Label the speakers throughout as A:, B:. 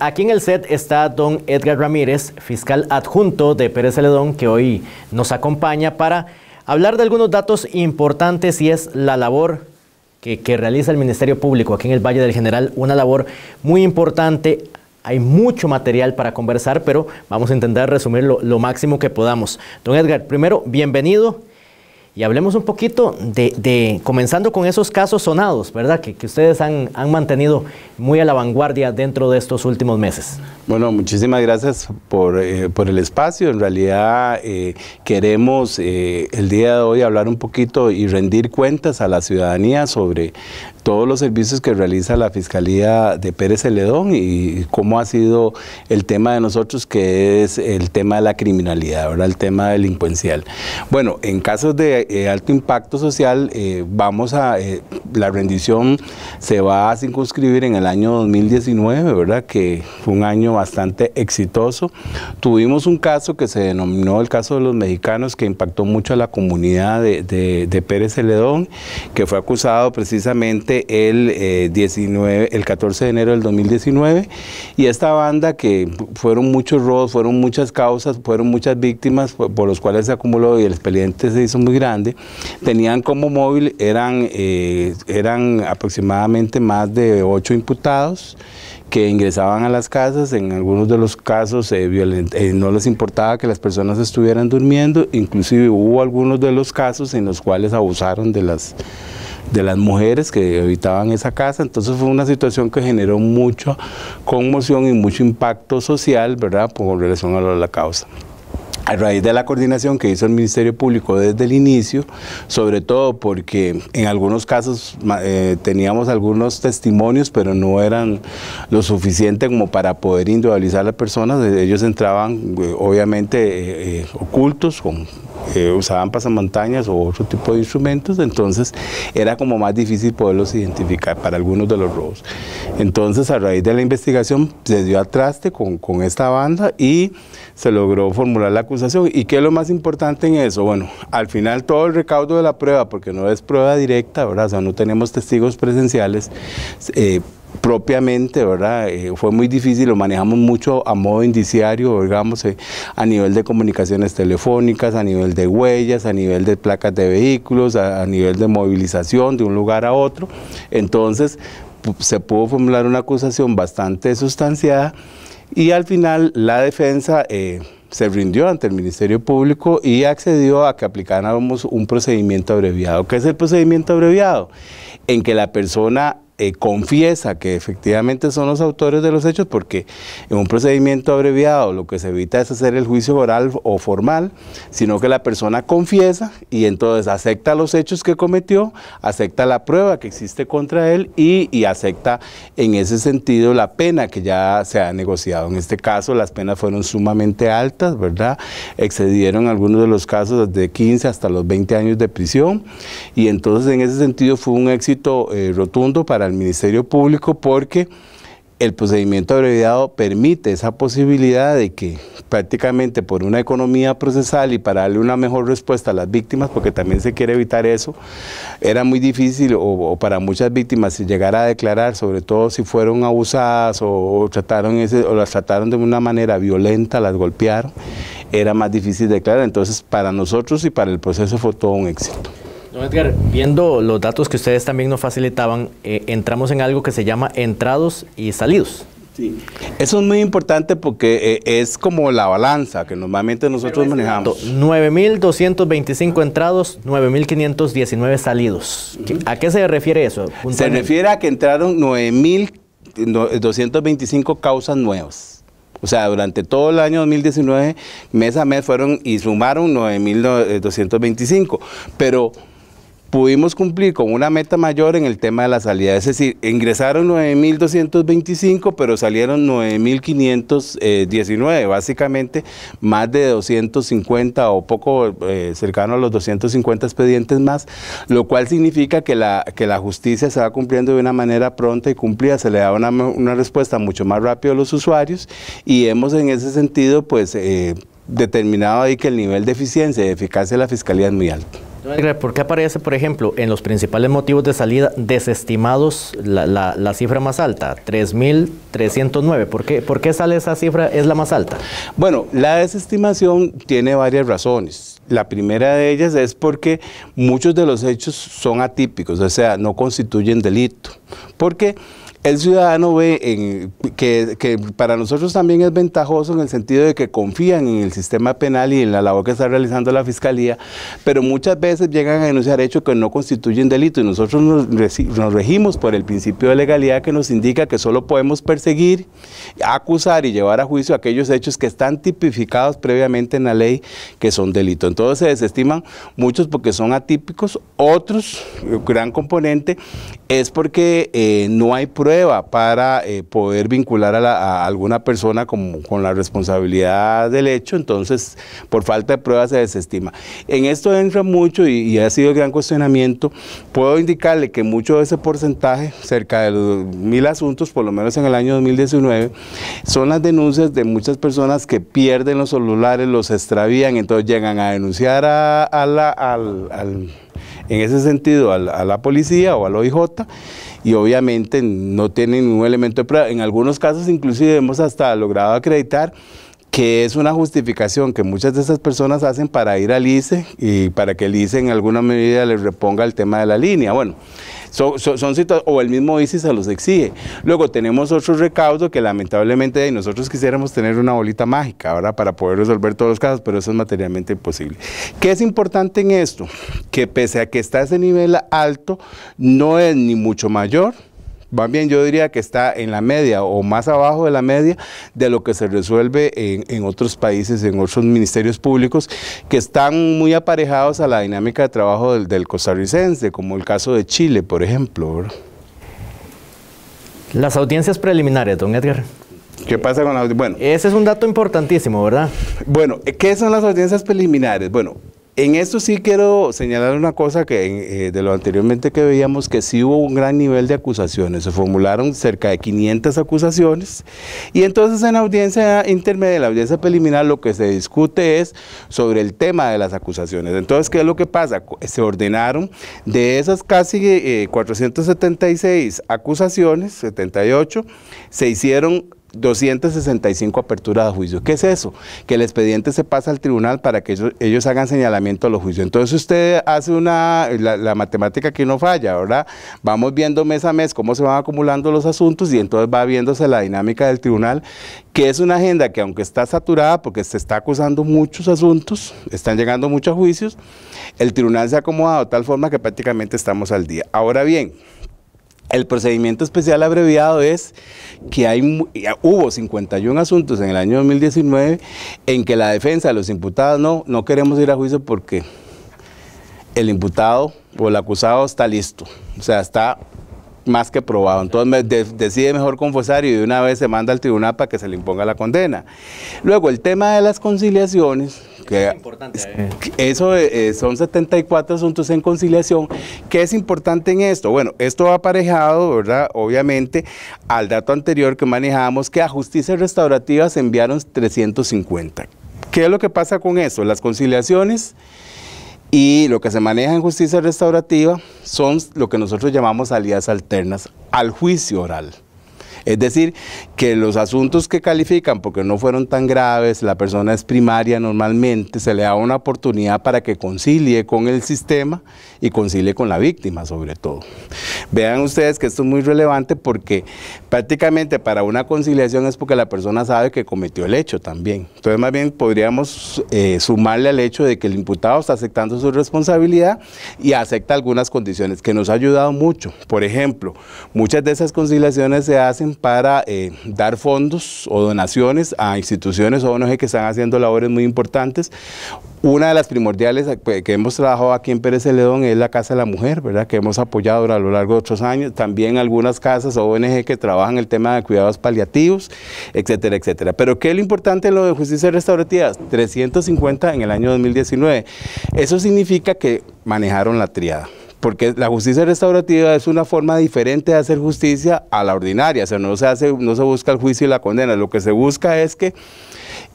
A: Aquí en el set está don Edgar Ramírez, fiscal adjunto de Pérez Celedón, que hoy nos acompaña para hablar de algunos datos importantes y es la labor que, realiza el Ministerio Público aquí en el Valle del General, una labor muy importante. Hay mucho material para conversar, pero vamos a intentar resumirlo lo máximo que podamos. Don Edgar, primero, bienvenido y hablemos un poquito de, comenzando con esos casos sonados, ¿verdad? Que, ustedes han, mantenido muy a la vanguardia dentro de estos últimos meses.
B: Bueno, muchísimas gracias por, eh, el espacio. En realidad eh, queremos eh, el día de hoy hablar un poquito y rendir cuentas a la ciudadanía sobre todos los servicios que realiza la Fiscalía de Pérez Celedón y cómo ha sido el tema de nosotros, que es el tema de la criminalidad, ahora el tema delincuencial. Bueno, en casos de eh, alto impacto social, eh, vamos a, eh, la rendición se va a circunscribir en el año 2019, ¿verdad? Que fue un año bastante exitoso. Tuvimos un caso que se denominó el caso de los mexicanos que impactó mucho a la comunidad de, Pérez Celedón, que fue acusado precisamente el, 19, el 14 de enero del 2019. Y esta banda, que fueron muchos robos, fueron muchas causas, fueron muchas víctimas por, por los cuales se acumuló y el expediente se hizo muy grande tenían como móvil, eran, eh, eran aproximadamente más de ocho imputados que ingresaban a las casas, en algunos de los casos eh, eh, no les importaba que las personas estuvieran durmiendo, inclusive hubo algunos de los casos en los cuales abusaron de las, de las mujeres que habitaban esa casa, entonces fue una situación que generó mucha conmoción y mucho impacto social, ¿verdad?, por relación a la causa a raíz de la coordinación que hizo el Ministerio Público desde el inicio, sobre todo porque en algunos casos eh, teníamos algunos testimonios, pero no eran lo suficiente como para poder individualizar a las personas, ellos entraban eh, obviamente eh, ocultos con eh, usaban pasamontañas o otro tipo de instrumentos, entonces era como más difícil poderlos identificar para algunos de los robos. Entonces, a raíz de la investigación, se dio a traste con, esta banda y se logró formular la acusación. ¿Y qué es lo más importante en eso? Bueno, al final todo el recaudo de la prueba, porque no es prueba directa, ¿verdad? o sea, no tenemos testigos presenciales, eh, propiamente, ¿verdad? Eh, fue muy difícil, lo manejamos mucho a modo indiciario, digamos, eh, a nivel de comunicaciones telefónicas, a nivel de huellas, a nivel de placas de vehículos, a, nivel de movilización de un lugar a otro. Entonces, se pudo formular una acusación bastante sustanciada y al final la defensa... Eh, se rindió ante el Ministerio Público y accedió a que aplicáramos un procedimiento abreviado. ¿Qué es el procedimiento abreviado? En que la persona eh, confiesa que efectivamente son los autores de los hechos porque en un procedimiento abreviado lo que se evita es hacer el juicio oral o formal, sino que la persona confiesa y entonces acepta los hechos que cometió, acepta la prueba que existe contra él y, acepta en ese sentido la pena que ya se ha negociado. En este caso las penas fueron sumamente altas, ¿verdad? Excedieron algunos de los casos desde 15 hasta los 20 años de prisión y entonces en ese sentido fue un éxito eh, rotundo para al Ministerio Público porque el procedimiento abreviado permite esa posibilidad de que prácticamente por una economía procesal y para darle una mejor respuesta a las víctimas, porque también se quiere evitar eso, era muy difícil o, para muchas víctimas llegar a declarar, sobre todo si fueron abusadas o, trataron o las trataron de una manera violenta, las golpearon, era más difícil declarar. Entonces, para nosotros y para el proceso fue todo un éxito.
A: Edgar, viendo los datos que ustedes también nos facilitaban, eh, entramos en algo que se llama entrados y salidos. Sí. Eso es muy
B: importante porque eh, es como la balanza que normalmente nosotros manejamos.
A: 9.225 entrados, 9.519 salidos. ¿A qué se refiere eso? Se refiere
B: a que entraron 9.225 causas nuevas. O sea, durante todo el año 2019, mes a mes fueron y sumaron 9.225. Pero pudimos cumplir con una meta mayor en el tema de la salida. Es decir, ingresaron 9.225, pero salieron 9.519, básicamente más de 250 o poco eh, cercano a los 250 expedientes más, lo cual significa que la, que la justicia se va cumpliendo de una manera pronta y cumplida, se le da una, respuesta mucho más rápido a los usuarios y hemos en ese sentido pues eh, determinado ahí que el nivel de eficiencia y eficacia de la fiscalía es muy alto.
A: ¿Por qué aparece, por ejemplo, en los principales motivos de salida desestimados la, cifra más alta, 3.309? ¿Por qué, sale esa cifra? ¿Es la más alta? Bueno, la desestimación tiene varias razones.
B: La primera de ellas es porque muchos de los hechos son atípicos, o sea, no constituyen delito. Porque el ciudadano ve en, que, para nosotros también es ventajoso en el sentido de que confían en el sistema penal y en la labor que está realizando la fiscalía, pero muchas veces llegan a denunciar hechos que no constituyen delito y nosotros nos, regimos por el principio de legalidad que nos indica que solo podemos perseguir, acusar y llevar a juicio aquellos hechos que están tipificados previamente en la ley que son delito. Entonces se desestiman muchos porque son atípicos, otros, eh, gran componente, es porque eh, no hay pruebas para eh, poder vincular a, alguna persona con, la responsabilidad del hecho, entonces por falta de pruebas se desestima. En esto entra mucho y, ha sido gran cuestionamiento. Puedo indicarle que mucho de ese porcentaje, cerca de los mil asuntos, por lo menos en el año 2019, son las denuncias de muchas personas que pierden los celulares, los extravían, entonces llegan a denunciar a, la, en ese sentido a la, a la policía o al OIJ y obviamente no tiene ningún elemento de prueba. En algunos casos inclusive hemos hasta logrado acreditar que es una justificación que muchas de esas personas hacen para ir al ICE y para que el ICE en alguna medida les reponga el tema de la línea. Bueno, son o el mismo ISIS se los exige. Luego tenemos otros recaudos que lamentablemente nosotros quisiéramos tener una bolita mágica, ahora Para poder resolver todos los casos, pero eso es materialmente imposible. ¿Qué es importante en esto? Que pese a que está ese nivel alto, no es ni mucho mayor más bien yo diría que está en la media o más abajo de la media de lo que se resuelve en, otros países, en otros ministerios públicos que están muy aparejados a la dinámica de trabajo del, costarricense, como el caso de Chile, por
A: ejemplo. Las audiencias preliminares, don Edgar. ¿Qué pasa con las Bueno, ese es un dato importantísimo, ¿verdad? Bueno, ¿qué son las audiencias preliminares?
B: Bueno, en esto sí quiero señalar una cosa que eh, de lo anteriormente que veíamos, que sí hubo un gran nivel de acusaciones. Se formularon cerca de 500 acusaciones y entonces en la audiencia intermedia, en la audiencia preliminar, lo que se discute es sobre el tema de las acusaciones. Entonces, ¿qué es lo que pasa? Se ordenaron de esas casi 476 eh, acusaciones, 78, se hicieron 265 aperturas de juicio. ¿Qué es eso? Que el expediente se pasa al tribunal para que ellos, hagan señalamiento a los juicios. Entonces usted hace una, la, matemática que no falla, ¿verdad? Vamos viendo mes a mes cómo se van acumulando los asuntos y entonces va viéndose la dinámica del tribunal, que es una agenda que aunque está saturada porque se está acusando muchos asuntos, están llegando muchos juicios, el tribunal se ha acomodado de tal forma que prácticamente estamos al día. Ahora bien, el procedimiento especial abreviado es que hay, hubo 51 asuntos en el año 2019 en que la defensa de los imputados no, no queremos ir a juicio porque el imputado o el acusado está listo, o sea, está más que probado. Entonces decide mejor confesar y de una vez se manda al tribunal para que se le imponga la condena. Luego, el tema de las conciliaciones, que eh. eso eh, son 74 asuntos en conciliación. ¿Qué es importante en esto? Bueno, esto va aparejado, ¿verdad? Obviamente, al dato anterior que manejamos, que a justicia restaurativa se enviaron 350. ¿Qué es lo que pasa con eso? Las conciliaciones... Y lo que se maneja en justicia restaurativa son lo que nosotros llamamos salidas alternas al juicio oral. Es decir, que los asuntos que califican porque no fueron tan graves, la persona es primaria normalmente, se le da una oportunidad para que concilie con el sistema y concilie con la víctima sobre todo. Vean ustedes que esto es muy relevante porque prácticamente para una conciliación es porque la persona sabe que cometió el hecho también. Entonces más bien podríamos eh, sumarle al hecho de que el imputado está aceptando su responsabilidad y acepta algunas condiciones que nos ha ayudado mucho. Por ejemplo, muchas de esas conciliaciones se hacen para eh, dar fondos o donaciones a instituciones o ONG que están haciendo labores muy importantes. Una de las primordiales eh, pues, que hemos trabajado aquí en Pérez Celedón es la Casa de la Mujer, ¿verdad? que hemos apoyado a lo largo de otros años. También algunas casas o ONG que trabajan el tema de cuidados paliativos, etcétera, etcétera. Pero ¿qué es lo importante en lo de justicia restaurativa? 350 en el año 2019. Eso significa que manejaron la triada porque la justicia restaurativa es una forma diferente de hacer justicia a la ordinaria, o sea, no se, hace, no se busca el juicio y la condena, lo que se busca es que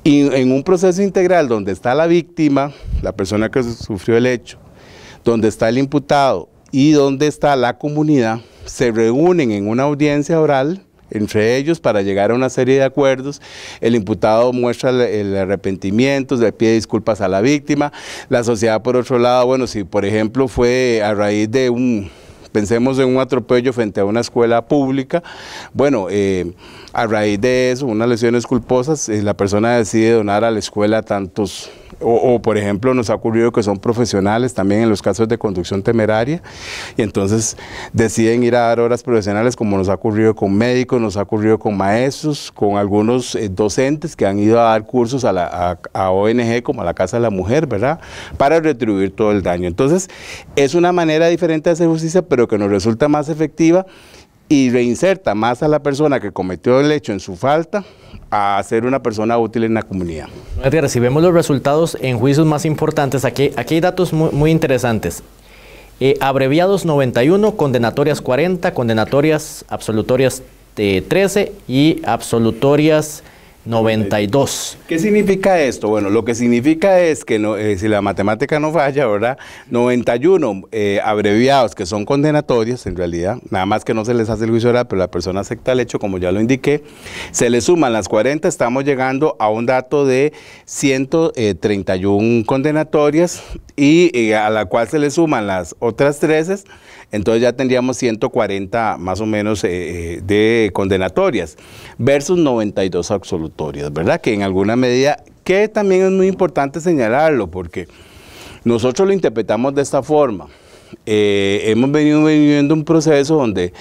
B: en un proceso integral donde está la víctima, la persona que sufrió el hecho, donde está el imputado y donde está la comunidad, se reúnen en una audiencia oral entre ellos para llegar a una serie de acuerdos. El imputado muestra el, arrepentimiento, le pide disculpas a la víctima. La sociedad, por otro lado, bueno, si por ejemplo fue a raíz de un pensemos en un atropello frente a una escuela pública. Bueno, eh, a raíz de eso, unas lesiones culposas, eh, la persona decide donar a la escuela tantos o, por ejemplo nos ha ocurrido que son profesionales también en los casos de conducción temeraria y entonces deciden ir a dar horas profesionales como nos ha ocurrido con médicos, nos ha ocurrido con maestros, con algunos eh, docentes que han ido a dar cursos a, la, ONG como a la Casa de la Mujer, ¿verdad? Para retribuir todo el daño. Entonces es una manera diferente de hacer justicia, pero que nos resulta más efectiva y reinserta más a la persona que cometió el hecho en su falta
A: a ser una persona útil en la comunidad. Recibimos los resultados en juicios más importantes, aquí, aquí hay datos muy, interesantes. Eh, abreviados 91, condenatorias 40, condenatorias absolutorias 13 eh, y absolutorias 92.
B: ¿Qué significa esto? Bueno, lo que significa es que eh, si la matemática no falla, ¿verdad? 91 eh, abreviados que son condenatorios, en realidad, nada más que no se les hace el juicio oral, pero la persona acepta el hecho, como ya lo indiqué. Se le suman las 40, estamos llegando a un dato de 131 eh, condenatorias y a la cual se le suman las otras 13, entonces ya tendríamos 140 más o menos de condenatorias versus 92 absolutos. ¿verdad? Que en alguna medida, que también es muy importante señalarlo, porque nosotros lo interpretamos de esta forma. Eh, hemos venido viviendo un proceso donde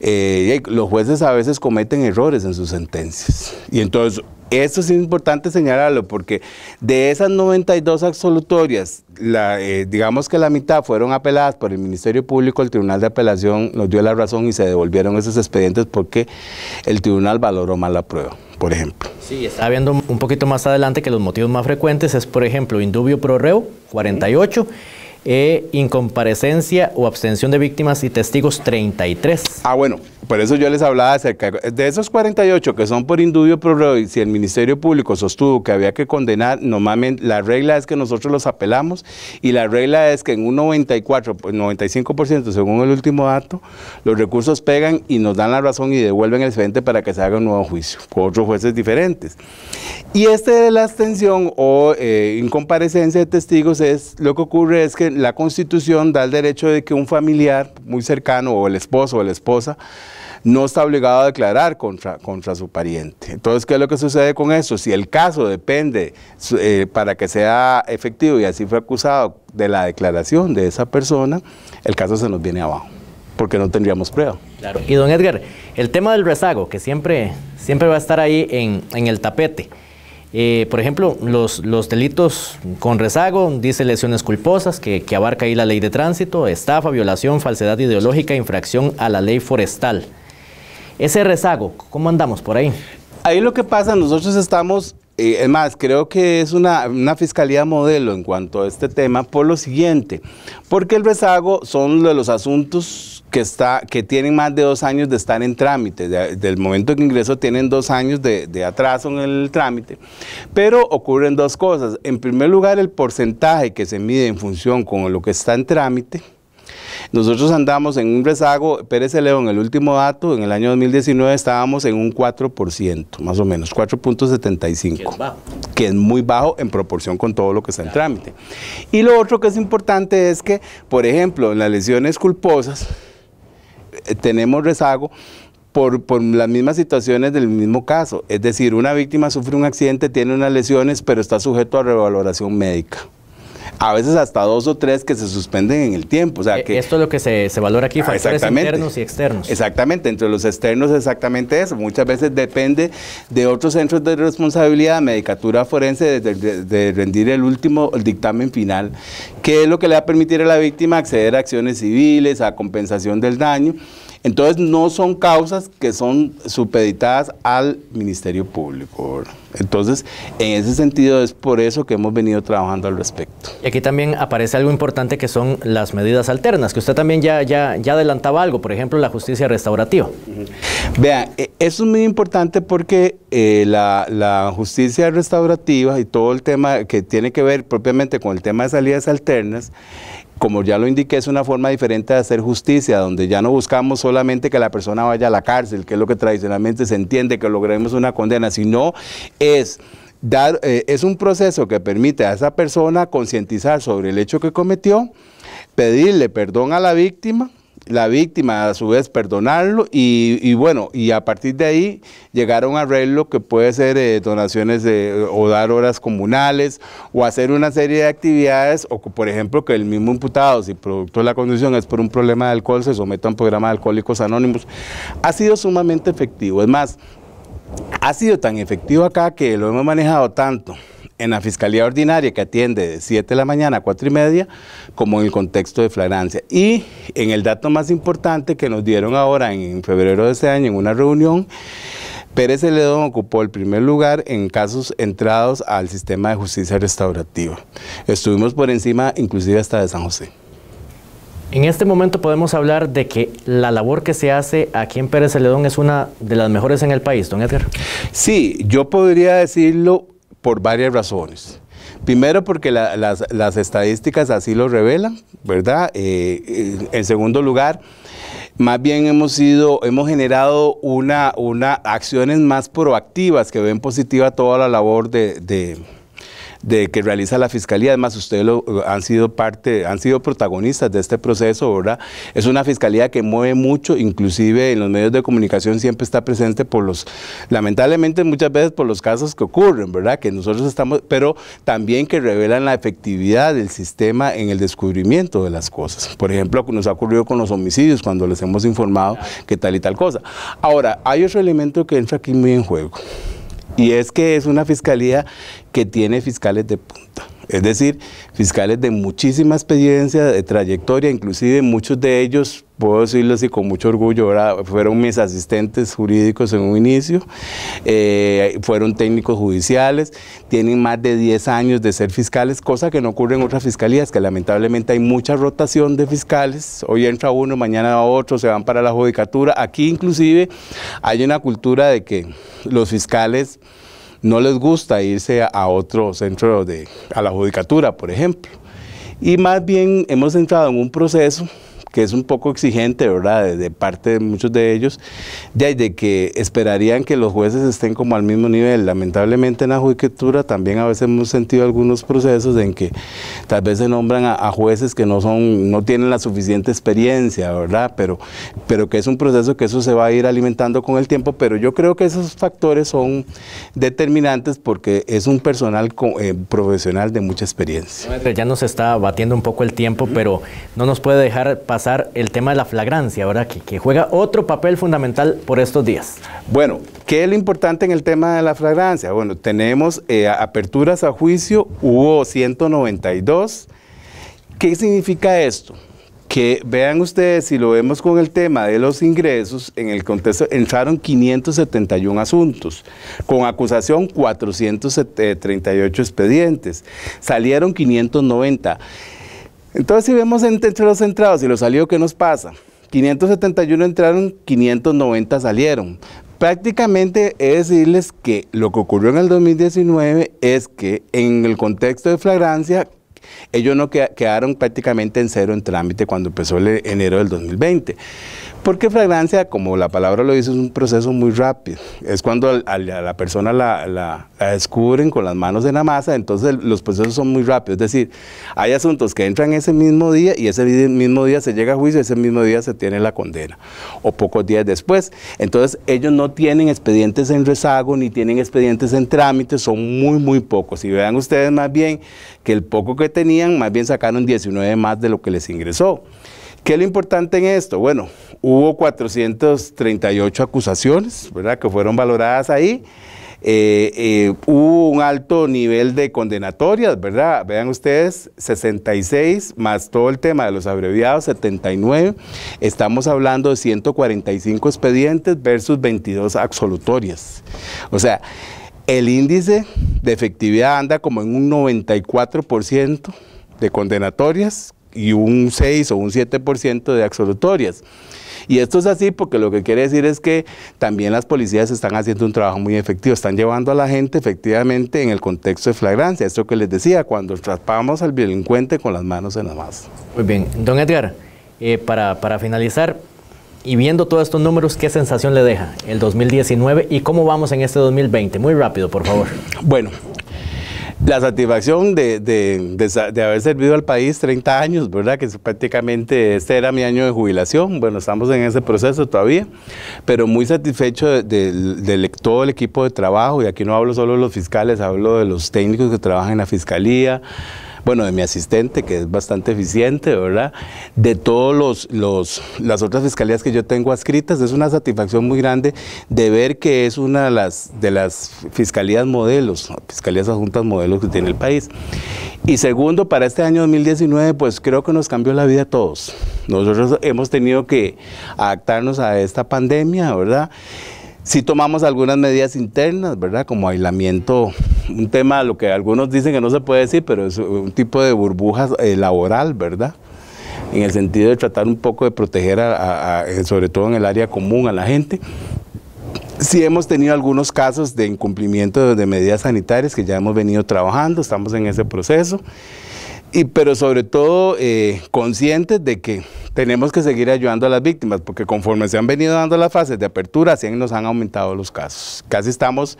B: eh, los jueces a veces cometen errores en sus sentencias. Y entonces, esto es importante señalarlo, porque de esas 92 absolutorias, la, eh, digamos que la mitad fueron apeladas por el Ministerio Público, el Tribunal de Apelación nos dio la razón y se devolvieron esos expedientes porque el tribunal valoró mal la prueba por
A: ejemplo. Sí, está viendo un poquito más adelante que los motivos más frecuentes es, por ejemplo, indubio pro reo, 48, e incomparecencia o abstención de víctimas y testigos, 33.
B: Ah, bueno, por eso yo les hablaba acerca de esos 48 que son por indubio pro si el Ministerio Público sostuvo que había que condenar, normalmente la regla es que nosotros los apelamos y la regla es que en un 94, 95% pues, según el último dato, los recursos pegan y nos dan la razón y devuelven el expediente para que se haga un nuevo juicio con otros jueces diferentes. Y este de la abstención o eh, incomparecencia de testigos es lo que ocurre es que la Constitución da el derecho de que un familiar muy cercano o el esposo o la esposa no está obligado a declarar contra, contra su pariente. Entonces, ¿qué es lo que sucede con eso? Si el caso depende eh, para que sea efectivo y así fue acusado de la declaración de esa persona, el caso se nos viene abajo porque no
A: tendríamos prueba. Claro. Y don Edgar, el tema del rezago, que siempre, siempre va a estar ahí en, el tapete. Eh, por ejemplo, los, delitos con rezago, dice lesiones culposas, que, que, abarca ahí la ley de tránsito, estafa, violación, falsedad ideológica, infracción a la ley forestal. Ese rezago, ¿cómo andamos por ahí? Ahí lo que
B: pasa, nosotros estamos, eh, es más, creo que es una, fiscalía modelo en cuanto a este tema, por lo siguiente, porque el rezago son de los asuntos que, está, que tienen más de dos años de estar en trámite, del momento que ingreso tienen dos años de, de atraso en el trámite, pero ocurren dos cosas. En primer lugar, el porcentaje que se mide en función con lo que está en trámite, nosotros andamos en un rezago, Pérez León, en el último dato, en el año 2019 estábamos en un 4%, más o menos, 4.75, que, es muy bajo en proporción con todo lo que está en trámite. Y lo otro que es importante es que, por ejemplo, en las lesiones culposas, eh, tenemos rezago por, las mismas situaciones del mismo caso. Es decir, una víctima sufre un accidente, tiene unas lesiones, pero está sujeto a revaloración médica a veces hasta dos o tres que se suspenden en el tiempo. O sea, eh, que, esto es lo que se, valora aquí, factores internos y externos. Exactamente, entre los externos exactamente eso. Muchas veces depende de otros centros de responsabilidad, medicatura forense, de, rendir el último dictamen final, que es lo que le va a permitir a la víctima acceder a acciones civiles, a compensación del daño. Entonces no son causas que son supeditadas al Ministerio Público. Entonces, en ese sentido es por eso que hemos venido trabajando al respecto.
A: Y aquí también aparece algo importante que son las medidas alternas, que usted también ya, ya, ya adelantaba algo, por ejemplo, la justicia restaurativa.
B: Vea, e, eso es muy importante porque eh, la, la, justicia restaurativa y todo el tema que tiene que ver propiamente con el tema de salidas alternas como ya lo indiqué, es una forma diferente de hacer justicia, donde ya no buscamos solamente que la persona vaya a la cárcel, que es lo que tradicionalmente se entiende, que logremos una condena, sino es... Dar, eh, es un proceso que permite a esa persona concientizar sobre el hecho que cometió, pedirle perdón a la víctima, la víctima a su vez perdonarlo y, bueno, y a partir de ahí llegaron a un arreglo que puede ser eh, donaciones de, o dar horas comunales o hacer una serie de actividades o por ejemplo que el mismo imputado, si producto de la condición es por un problema de alcohol, se someta a un programa de alcohólicos anónimos, ha sido sumamente efectivo. Es más, ha sido tan efectivo acá que lo hemos manejado tanto en la Fiscalía Ordinaria, que atiende de 7 de la mañana a 4 y media, como en el contexto de flagrancia. Y en el dato más importante que nos dieron ahora en febrero de este año, en una reunión, Pérez Celedón ocupó el primer lugar en casos entrados al sistema de justicia restaurativa. Estuvimos por encima inclusive hasta de San José.
A: En este momento podemos hablar de que la labor que se hace aquí en Pérez Celedón es una de las mejores en el país, don Edgar. Sí,
B: yo podría decirlo por varias razones. Primero porque las, estadísticas así lo revelan, ¿verdad? Eh, eh, en segundo lugar, más bien hemos sido, hemos generado una, una acciones más proactivas que ven positiva toda la labor de de que realiza la fiscalía. Además, ustedes han sido parte, han sido protagonistas de este proceso, ¿verdad? Es una fiscalía que mueve mucho, inclusive en los medios de comunicación siempre está presente por los, lamentablemente muchas veces por los casos que ocurren, ¿verdad? Que nosotros estamos, pero también que revelan la efectividad del sistema en el descubrimiento de las cosas. Por ejemplo, nos ha ocurrido con los homicidios cuando les hemos informado que tal y tal cosa. Ahora, hay otro elemento que entra aquí muy en juego. Y es que es una fiscalía que tiene fiscales de punta. Es decir, fiscales de muchísima experiencia, de trayectoria, inclusive muchos de ellos puedo decirles y con mucho orgullo, fueron mis asistentes jurídicos en un inicio, eh, fueron técnicos judiciales, tienen más de 10 años de ser fiscales, cosa que no ocurre en otras fiscalías, que lamentablemente hay mucha rotación de fiscales, hoy entra uno, mañana otro, se van para la judicatura, aquí inclusive hay una cultura de que los fiscales no les gusta irse a otro centro de, a la judicatura, por ejemplo. Y más bien hemos entrado en un proceso que es un poco exigente, ¿verdad?, de, parte de muchos de ellos, de, de, que esperarían que los jueces estén como al mismo nivel. Lamentablemente en la judicatura también a veces hemos sentido algunos procesos en que tal vez se nombran a, jueces que no, son, no tienen la suficiente experiencia, ¿verdad?, pero, pero que es un proceso que eso se va a ir alimentando con el tiempo, pero yo creo que esos factores son determinantes porque es un personal eh, profesional de mucha experiencia.
A: Ya nos está batiendo un poco el tiempo, pero no nos puede dejar pasar el tema de la flagrancia, ahora que, juega otro papel fundamental por estos días. Bueno,
B: ¿qué es lo importante en el tema de la flagrancia? Bueno, tenemos eh, aperturas a juicio, hubo 192. ¿Qué significa esto? Que vean ustedes, si lo vemos con el tema de los ingresos, en el contexto entraron 571 asuntos, con acusación 438 eh, expedientes, salieron 590. Entonces, si vemos entre los entrados y los salidos, ¿qué nos pasa? 571 entraron, 590 salieron. Prácticamente es decirles que lo que ocurrió en el 2019 es que en el contexto de flagrancia, ellos no quedaron prácticamente en cero en trámite cuando empezó eh, enero del 2020. Porque fragancia, como la palabra lo dice, es un proceso muy rápido. Es cuando a, la persona la, descubren con las manos en la masa, entonces los procesos son muy rápidos. Es decir, hay asuntos que entran ese mismo día y ese mismo día se llega a juicio, ese mismo día se tiene la condena, o pocos días después. Entonces ellos no tienen expedientes en rezago, ni tienen expedientes en trámite, son muy, muy pocos. Y vean ustedes más bien que el poco que tenían, más bien sacaron 19 más de lo que les ingresó. ¿Qué es lo importante en esto? Bueno, hubo 438 acusaciones, ¿verdad? Que fueron valoradas ahí. Eh, eh, hubo un alto nivel de condenatorias, ¿verdad? Vean ustedes, 66 más todo el tema de los abreviados, 79. Estamos hablando de 145 expedientes versus 22 absolutorias. O sea, el índice de efectividad anda como en un 94% de condenatorias y un 6 o un 7% de absolutorias. Y esto es así porque lo que quiere decir es que también las policías están haciendo un trabajo muy efectivo, están llevando a la gente efectivamente en el contexto de flagrancia, esto que les decía, cuando atrapamos al delincuente
A: con las manos en la masa. Muy bien, don Edgar, eh, para, para finalizar, y viendo todos estos números, ¿qué sensación le deja el 2019 y cómo vamos en este 2020? Muy rápido, por favor.
B: Bueno, la satisfacción de, haber servido al país 30 años, ¿verdad? Que prácticamente este era mi año de jubilación. Bueno, estamos en ese proceso todavía, pero muy satisfecho de, todo el equipo de trabajo. Y aquí no hablo solo de los fiscales, hablo de los técnicos que trabajan en la fiscalía, bueno, de mi asistente, que es bastante eficiente, ¿verdad? De todas los, las otras fiscalías que yo tengo adscritas, es una satisfacción muy grande de ver que es una de las, de las fiscalías modelos, fiscalías adjuntas modelos que tiene el país. Y segundo, para este año 2019, pues creo que nos cambió la vida a todos. Nosotros hemos tenido que adaptarnos a esta pandemia, ¿verdad? Si sí tomamos algunas medidas internas, ¿verdad? Como aislamiento un tema, lo que algunos dicen que no se puede decir, pero es un tipo de burbuja eh, laboral, ¿verdad? En el sentido de tratar un poco de proteger, a, eh, sobre todo en el área común, a la gente. Sí hemos tenido algunos casos de incumplimiento de medidas sanitarias que ya hemos venido trabajando, estamos en ese proceso. Y, pero sobre todo eh, conscientes de que tenemos que seguir ayudando a las víctimas, porque conforme se han venido dando las fases de apertura, así nos han aumentado los casos. Casi estamos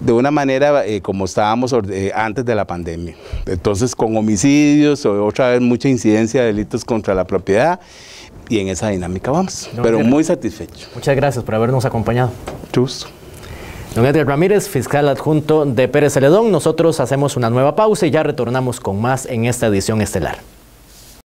B: de una manera eh, como estábamos eh, antes de la pandemia. Entonces, con homicidios, otra vez mucha incidencia de delitos contra la propiedad, y en esa dinámica vamos. pero muy
A: satisfecho. Muchas gracias por habernos acompañado. Chus. Don Edgar Ramírez, fiscal adjunto de Pérez Celedón. Nosotros hacemos una nueva pausa y ya retornamos con más en esta edición estelar.